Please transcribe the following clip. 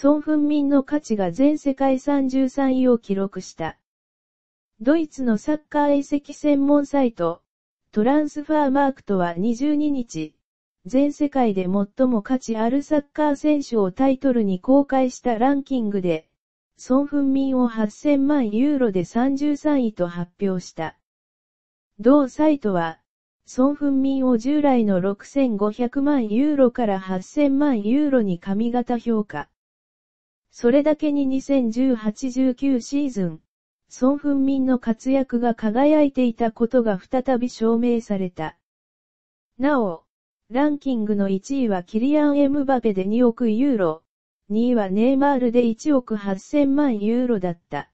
孫文民の価値が全世界33位を記録した。ドイツのサッカー遺跡専門サイト、トランスファーマークとは22日、全世界で最も価値あるサッカー選手をタイトルに公開したランキングで、孫文民を8000万ユーロで33位と発表した。同サイトは、孫文民を従来の6500万ユーロから8000万ユーロに上方評価。それだけに2018-19シーズン、ソン・フンミンの活躍が輝いていたことが再び証明された。なお、ランキングの1位はキリアン・エムバペで2億ユーロ、2位はネイマールで1億8000万ユーロだった。